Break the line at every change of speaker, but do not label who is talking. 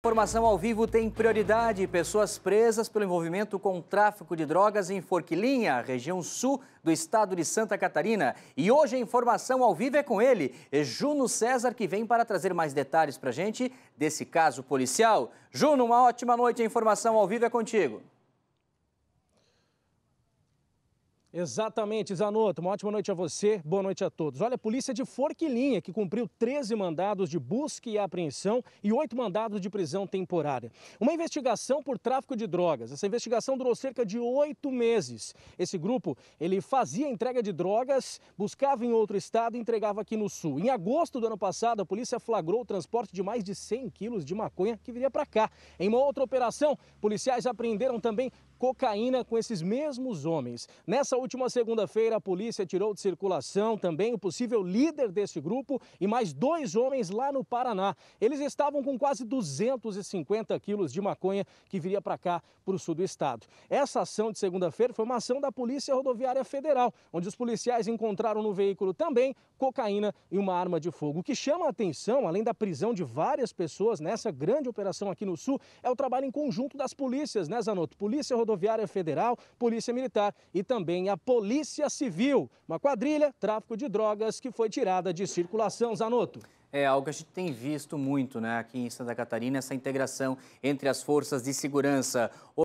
Informação ao vivo tem prioridade. Pessoas presas pelo envolvimento com tráfico de drogas em Forquilinha, região sul do estado de Santa Catarina. E hoje a informação ao vivo é com ele, Juno César, que vem para trazer mais detalhes para gente desse caso policial. Juno, uma ótima noite. A informação ao vivo é contigo.
Exatamente, Zanotto. Uma ótima noite a você, boa noite a todos. Olha, a polícia de Forquilinha, que cumpriu 13 mandados de busca e apreensão e 8 mandados de prisão temporária. Uma investigação por tráfico de drogas. Essa investigação durou cerca de 8 meses. Esse grupo, ele fazia entrega de drogas, buscava em outro estado e entregava aqui no sul. Em agosto do ano passado, a polícia flagrou o transporte de mais de 100 quilos de maconha que viria para cá. Em uma outra operação, policiais apreenderam também cocaína com esses mesmos homens. Nessa última segunda-feira, a polícia tirou de circulação também o possível líder desse grupo e mais dois homens lá no Paraná. Eles estavam com quase 250 quilos de maconha que viria para cá, para o sul do estado. Essa ação de segunda-feira foi uma ação da Polícia Rodoviária Federal, onde os policiais encontraram no veículo também cocaína e uma arma de fogo. O que chama a atenção, além da prisão de várias pessoas nessa grande operação aqui no sul, é o trabalho em conjunto das polícias, né, Zanotto? Polícia Rodoviária Rodoviária Federal, Polícia Militar e também a Polícia Civil. Uma quadrilha, tráfico de drogas que foi tirada
de circulação, Zanotto. É algo que a gente tem visto muito né, aqui em Santa Catarina, essa integração entre as forças de segurança.